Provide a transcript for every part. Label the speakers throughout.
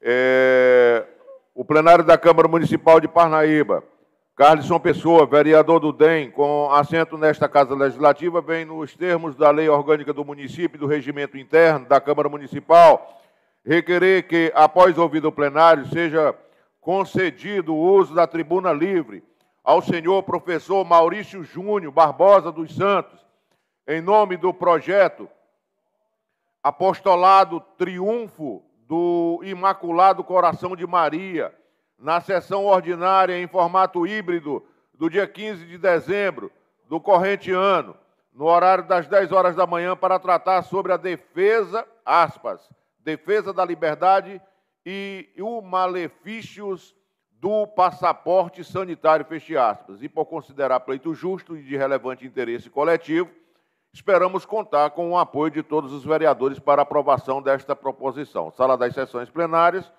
Speaker 1: É, o plenário da Câmara Municipal de Parnaíba, Carlson Pessoa, vereador do DEM, com assento nesta Casa Legislativa, vem nos termos da Lei Orgânica do Município e do Regimento Interno da Câmara Municipal, requerer que, após ouvido o plenário, seja concedido o uso da tribuna livre ao senhor professor Maurício Júnior Barbosa dos Santos, em nome do projeto Apostolado Triunfo do Imaculado Coração de Maria, na sessão ordinária em formato híbrido do dia 15 de dezembro do corrente ano, no horário das 10 horas da manhã, para tratar sobre a defesa, aspas, defesa da liberdade e o malefícios do passaporte sanitário, feche aspas. E por considerar pleito justo e de relevante interesse coletivo, Esperamos contar com o apoio de todos os vereadores para aprovação desta proposição. Sala das sessões plenárias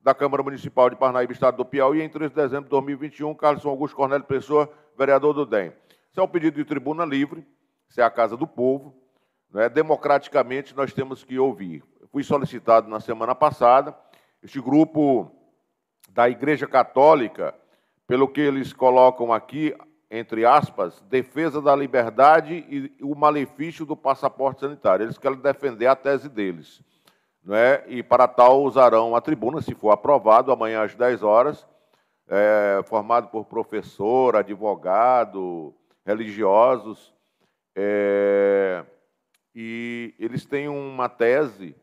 Speaker 1: da Câmara Municipal de Parnaíba, Estado do Piauí, em 3 de dezembro de 2021, Carlos Augusto Cornélio Pessoa, vereador do DEM. Isso é um pedido de tribuna livre, isso é a casa do povo. Né? Democraticamente, nós temos que ouvir. fui solicitado na semana passada, este grupo da Igreja Católica, pelo que eles colocam aqui, entre aspas, defesa da liberdade e o malefício do passaporte sanitário. Eles querem defender a tese deles. Não é? E para tal usarão a tribuna, se for aprovado, amanhã às 10 horas, é, formado por professor, advogado, religiosos. É, e eles têm uma tese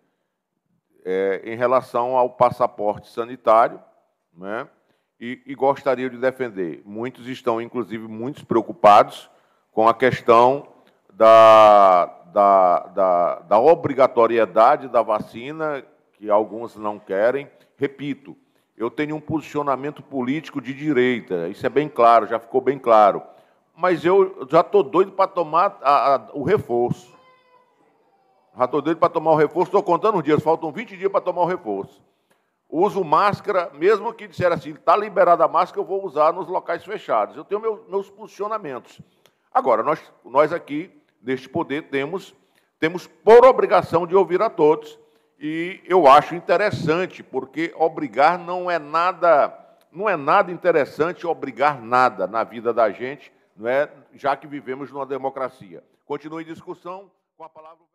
Speaker 1: é, em relação ao passaporte sanitário, é? e, e gostaria de defender. Muitos estão, inclusive, muito preocupados com a questão da, da, da, da obrigatoriedade da vacina, que alguns não querem. Repito, eu tenho um posicionamento político de direita, isso é bem claro, já ficou bem claro. Mas eu já estou doido para tomar a, a, o reforço. Já estou doido para tomar o reforço, estou contando os dias, faltam 20 dias para tomar o reforço uso máscara, mesmo que disser assim, está liberada a máscara, eu vou usar nos locais fechados. Eu tenho meus posicionamentos. Agora, nós, nós aqui, neste poder, temos, temos por obrigação de ouvir a todos, e eu acho interessante, porque obrigar não é nada, não é nada interessante obrigar nada na vida da gente, não é, já que vivemos numa democracia. Continue em discussão com a palavra.